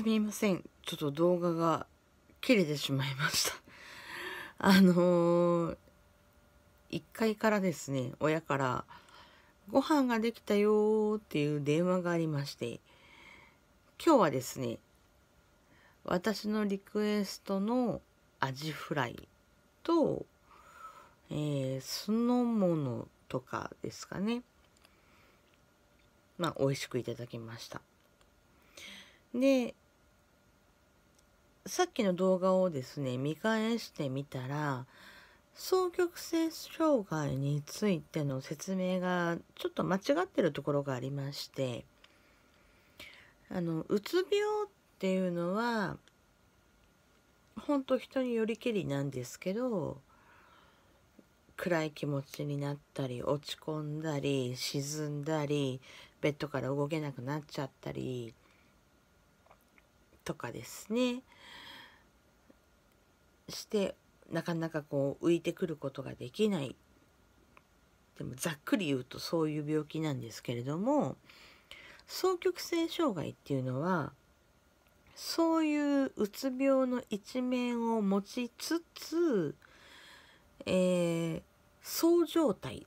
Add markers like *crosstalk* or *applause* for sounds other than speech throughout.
すみません。ちょっと動画が切れてしまいました *laughs* あのー、1階からですね、親から、ご飯ができたよっていう電話がありまして、今日はですね、私のリクエストのアジフライと、えー、酢の物とかですかね。まあ、美味しくいただきました。で、さっきの動画をですね見返してみたら双極性障害についての説明がちょっと間違ってるところがありましてあのうつ病っていうのは本当人によりけりなんですけど暗い気持ちになったり落ち込んだり沈んだりベッドから動けなくなっちゃったりとかですねしてなかなかこう浮いてくることができないでもざっくり言うとそういう病気なんですけれども双極性障害っていうのはそういううつ病の一面を持ちつつ、えー、状態っ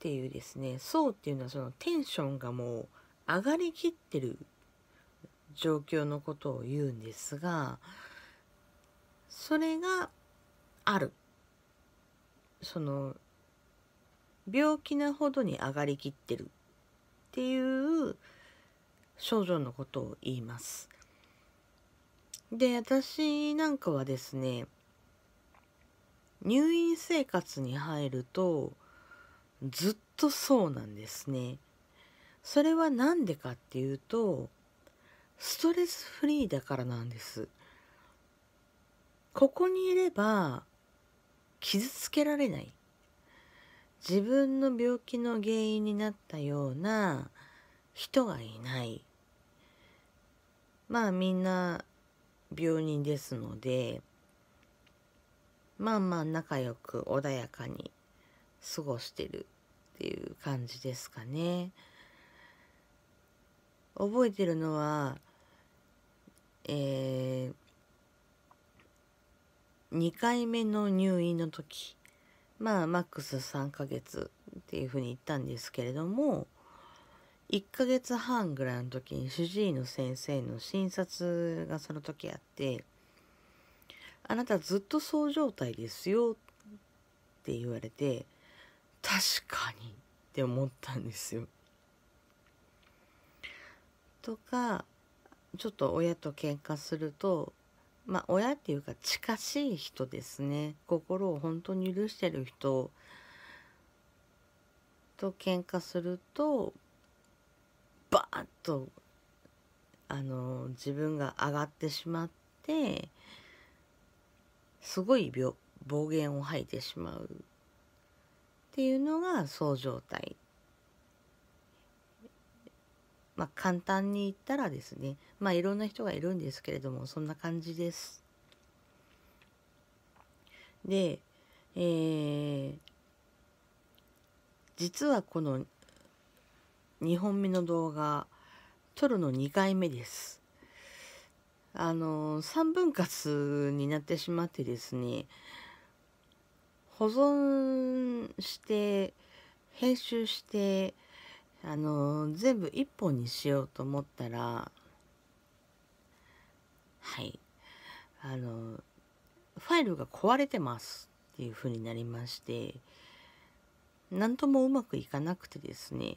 ていうですねそうっていうのはそのテンションがもう上がりきってる状況のことを言うんですがそれがあるその病気なほどに上がりきってるっていう症状のことを言います。で私なんかはですね入院生活に入るとずっとそうなんですね。それは何でかっていうとストレスフリーだからなんです。ここにいれば傷つけられない自分の病気の原因になったような人がいないまあみんな病人ですのでまあまあ仲良く穏やかに過ごしてるっていう感じですかね。覚えてるのは、えー、2回目の入院の時まあマックス3ヶ月っていうふうに言ったんですけれども1ヶ月半ぐらいの時に主治医の先生の診察がその時あって「あなたずっとそう状態ですよ」って言われて確かにって思ったんですよ。とかちょっと親と喧嘩するとまあ、親っていうか近しい人ですね心を本当に許してる人と喧嘩するとバーッとあの自分が上がってしまってすごい暴言を吐いてしまうっていうのがそう状態まあ、簡単に言ったらですね、まあ、いろんな人がいるんですけれどもそんな感じです。で、えー、実はこの2本目の動画撮るの2回目です。あの3分割になってしまってですね保存して編集してあの全部1本にしようと思ったらはいあのファイルが壊れてますっていうふうになりまして何ともうまくいかなくてですね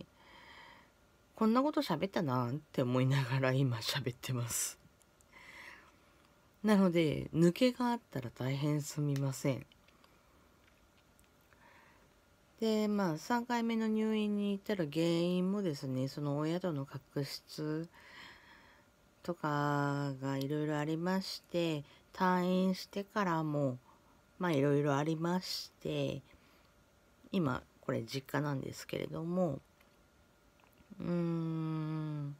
こんなこと喋ったなって思いながら今喋ってますなので抜けがあったら大変すみませんでまあ3回目の入院に行ったら原因もですねその親との確執とかがいろいろありまして退院してからもまあいろいろありまして今これ実家なんですけれどもうーん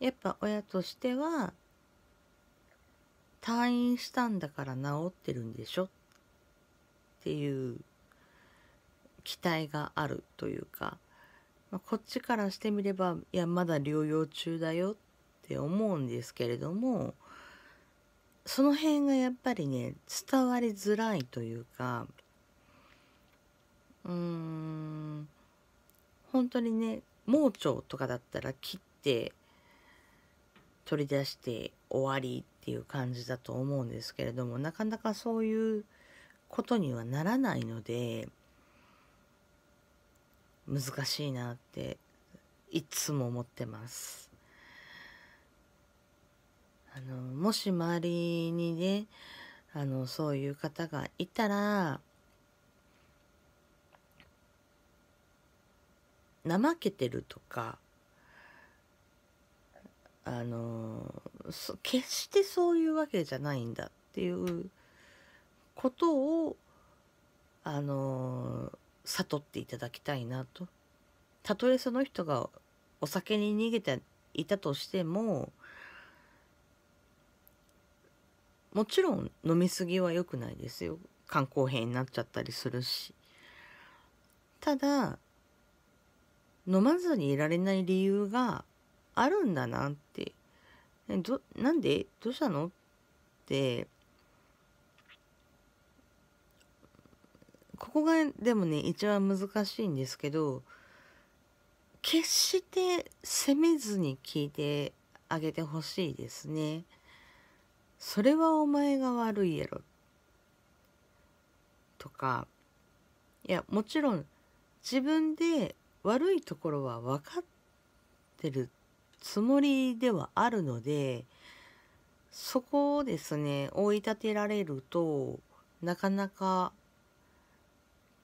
やっぱ親としては退院したんだから治ってるんでしょっていう期待があるというか、まあ、こっちからしてみればいやまだ療養中だよって思うんですけれどもその辺がやっぱりね伝わりづらいというかうーん本当にね盲腸とかだったら切って取り出して終わりっていう感じだと思うんですけれどもなかなかそういうことにはならないので難しいなっていつも思ってます。あのもし周りにねあのそういう方がいたら怠けてるとかあの決してそういうわけじゃないんだっていうことをあの悟っていただきたいなと。たとえその人がお酒に逃げていたとしてももちろん飲み過ぎは良くないですよ肝硬変になっちゃったりするしただ飲まずにいられない理由があるんだなってどなんでどうしたのってここがでもね一番難しいんですけど決して責めずに聞いてあげてほしいですね。それはお前が悪いやろとかいやもちろん自分で悪いところは分かってるつもりではあるのでそこをですね追い立てられるとなかなか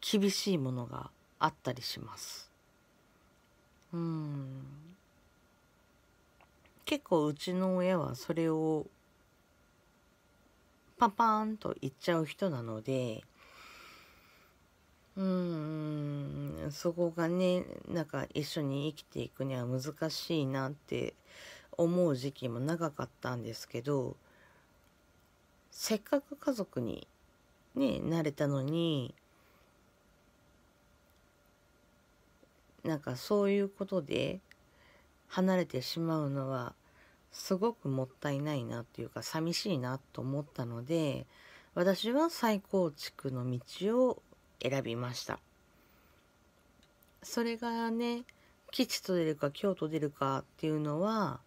厳しいものがあったりします。うん結構うちの親はそれをパパーンと言っちゃう人なのでうんそこがねなんか一緒に生きていくには難しいなって思う時期も長かったんですけどせっかく家族にねなれたのになんかそういうことで離れてしまうのはすごくもったいないなというか寂しいなと思ったので私は再構築の道を選びましたそれがね吉と出るか京と出るかっていうのは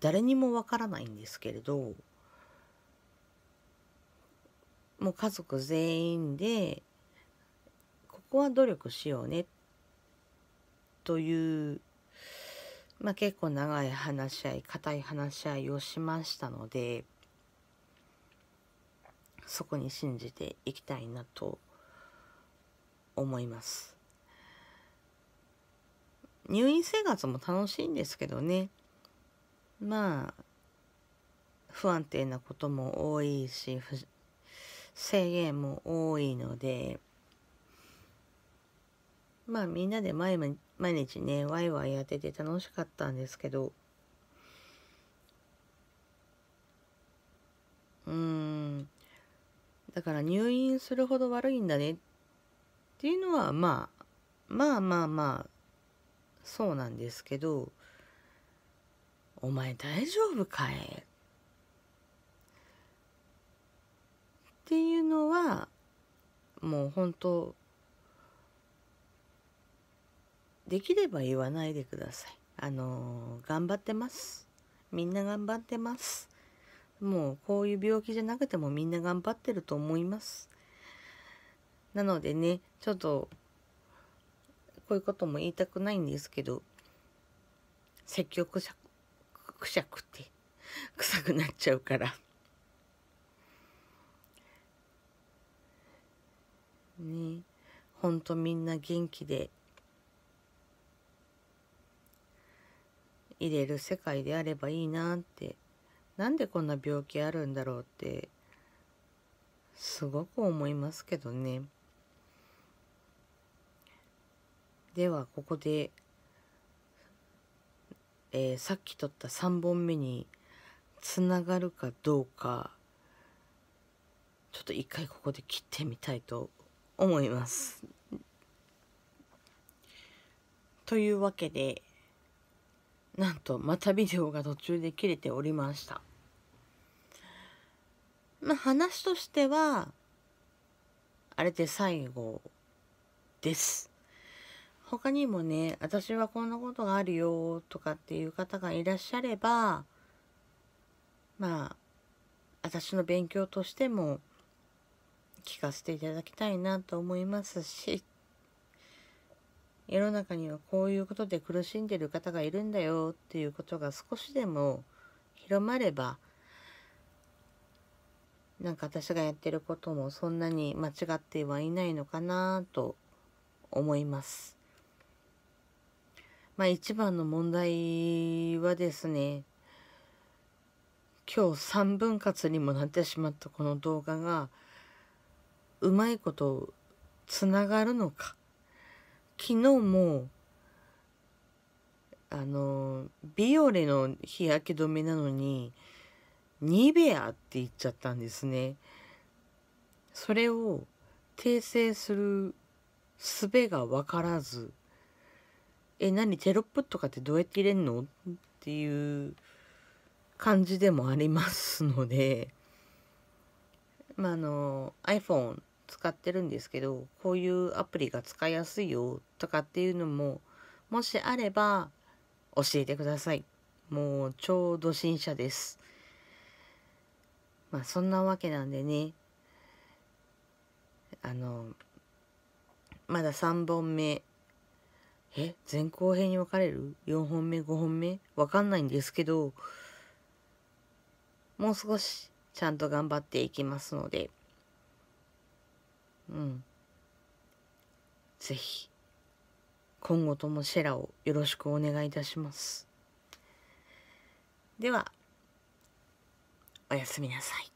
誰にもわからないんですけれどもう家族全員でここは努力しようねっという、まあ、結構長い話し合い固い話し合いをしましたのでそこに信じていきたいなと思います。入院生活も楽しいんですけどねまあ不安定なことも多いし制限も多いのでまあみんなで前毎日ねワイワイやってて楽しかったんですけどうんだから入院するほど悪いんだねっていうのはまあまあまあまあそうなんですけどお前大丈夫かいっていうのはもう本当できれば言わないでくださいあの頑張ってますみんな頑張ってますもうこういう病気じゃなくてもみんな頑張ってると思いますなのでねちょっとこういうことも言いたくないんですけど積極ゃくしゃくって臭くなっちゃうからねほんとみんな元気で入れる世界であればいいなってなんでこんな病気あるんだろうってすごく思いますけどねではここで、えー、さっき取った3本目につながるかどうかちょっと一回ここで切ってみたいと思います。というわけでなんとまたビデオが途中で切れておりました。まあ話としては、あれで最後です。他にもね、私はこんなことがあるよとかっていう方がいらっしゃれば、まあ、私の勉強としても聞かせていただきたいなと思いますし、世の中にはこういうことで苦しんでる方がいるんだよっていうことが少しでも広まればなんか私がやってることもそんなに間違ってはいないのかなと思います。まあ一番の問題はですね今日3分割にもなってしまったこの動画がうまいことつながるのか。昨日もあのビオレの日焼け止めなのにニベアって言っちゃったんですねそれを訂正する術が分からず「え何テロップとかってどうやって入れんの?」っていう感じでもありますのでまああの iPhone 使ってるんですけどこういうアプリが使いやすいよとかっていうのももしあれば教えてくださいもうちょうど新車ですまあそんなわけなんでねあのまだ3本目え前後編に分かれる ?4 本目5本目分かんないんですけどもう少しちゃんと頑張っていきますので。うん、ぜひ今後ともシェラをよろしくお願いいたしますではおやすみなさい